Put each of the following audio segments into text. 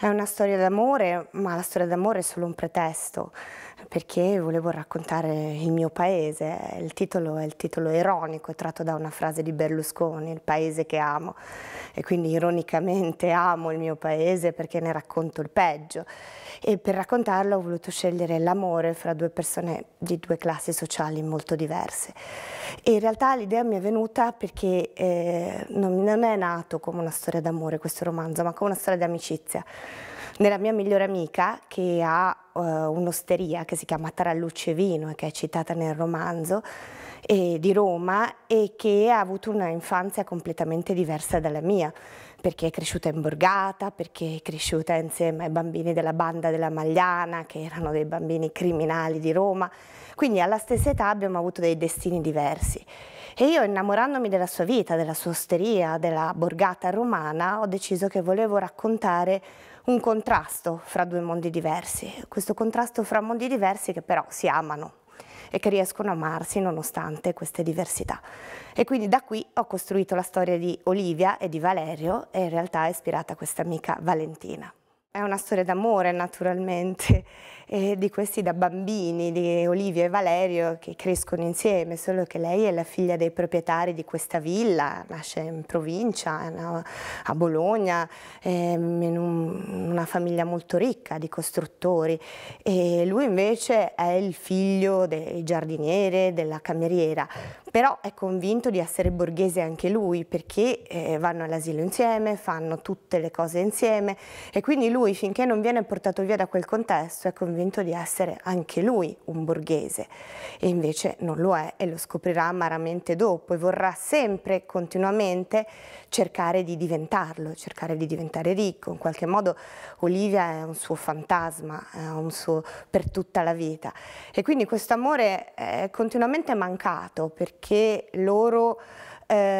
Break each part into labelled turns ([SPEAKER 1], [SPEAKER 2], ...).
[SPEAKER 1] È una storia d'amore, ma la storia d'amore è solo un pretesto perché volevo raccontare il mio paese. Il titolo è il titolo ironico, tratto da una frase di Berlusconi, il paese che amo. E quindi ironicamente amo il mio paese perché ne racconto il peggio. E per raccontarlo ho voluto scegliere l'amore fra due persone di due classi sociali molto diverse. E in realtà l'idea mi è venuta perché eh, non, non è nato come una storia d'amore questo romanzo, ma come una storia di amicizia Nella mia migliore amica che ha eh, un'osteria che si chiama Tarallucce Vino e che è citata nel romanzo di Roma e che ha avuto un'infanzia completamente diversa dalla mia, perché è cresciuta in borgata, perché è cresciuta insieme ai bambini della banda della Magliana, che erano dei bambini criminali di Roma, quindi alla stessa età abbiamo avuto dei destini diversi. E io innamorandomi della sua vita, della sua osteria, della borgata romana, ho deciso che volevo raccontare un contrasto fra due mondi diversi, questo contrasto fra mondi diversi che però si amano e che riescono a amarsi nonostante queste diversità. E quindi da qui ho costruito la storia di Olivia e di Valerio e in realtà è ispirata a questa amica Valentina. È una storia d'amore naturalmente eh, di questi da bambini, di Olivia e Valerio, che crescono insieme, solo che lei è la figlia dei proprietari di questa villa, nasce in provincia, no? a Bologna, ehm, in un, una famiglia molto ricca di costruttori. E lui invece è il figlio del giardiniere, della cameriera, però è convinto di essere borghese anche lui perché eh, vanno all'asilo insieme, fanno tutte le cose insieme e quindi lui finché non viene portato via da quel contesto è convinto convinto di essere anche lui un borghese e invece non lo è e lo scoprirà amaramente dopo e vorrà sempre continuamente cercare di diventarlo, cercare di diventare ricco. In qualche modo Olivia è un suo fantasma, è un suo per tutta la vita e quindi questo amore è continuamente mancato perché loro... Eh,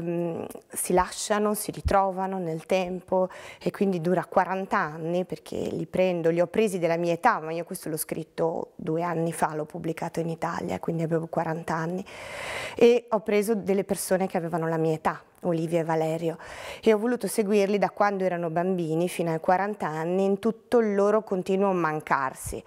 [SPEAKER 1] ehm, si lasciano, si ritrovano nel tempo e quindi dura 40 anni perché li prendo, li ho presi della mia età, ma io questo l'ho scritto due anni fa, l'ho pubblicato in Italia, quindi avevo 40 anni e ho preso delle persone che avevano la mia età, Olivia e Valerio e ho voluto seguirli da quando erano bambini fino ai 40 anni in tutto il loro continuo mancarsi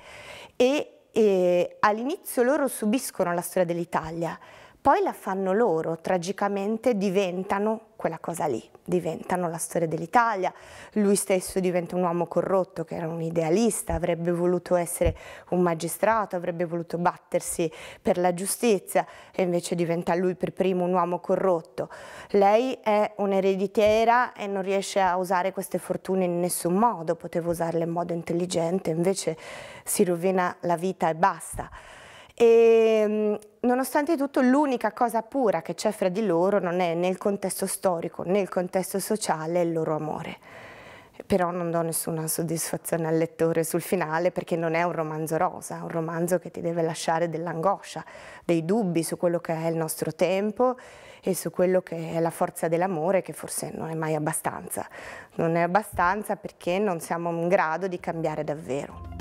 [SPEAKER 1] e, e all'inizio loro subiscono la storia dell'Italia poi la fanno loro, tragicamente diventano quella cosa lì, diventano la storia dell'Italia, lui stesso diventa un uomo corrotto che era un idealista, avrebbe voluto essere un magistrato, avrebbe voluto battersi per la giustizia e invece diventa lui per primo un uomo corrotto. Lei è un'ereditiera e non riesce a usare queste fortune in nessun modo, poteva usarle in modo intelligente, invece si rovina la vita e basta. E, ehm, nonostante tutto l'unica cosa pura che c'è fra di loro non è nel contesto storico né il contesto sociale il loro amore. Però non do nessuna soddisfazione al lettore sul finale perché non è un romanzo rosa, è un romanzo che ti deve lasciare dell'angoscia, dei dubbi su quello che è il nostro tempo e su quello che è la forza dell'amore che forse non è mai abbastanza. Non è abbastanza perché non siamo in grado di cambiare davvero.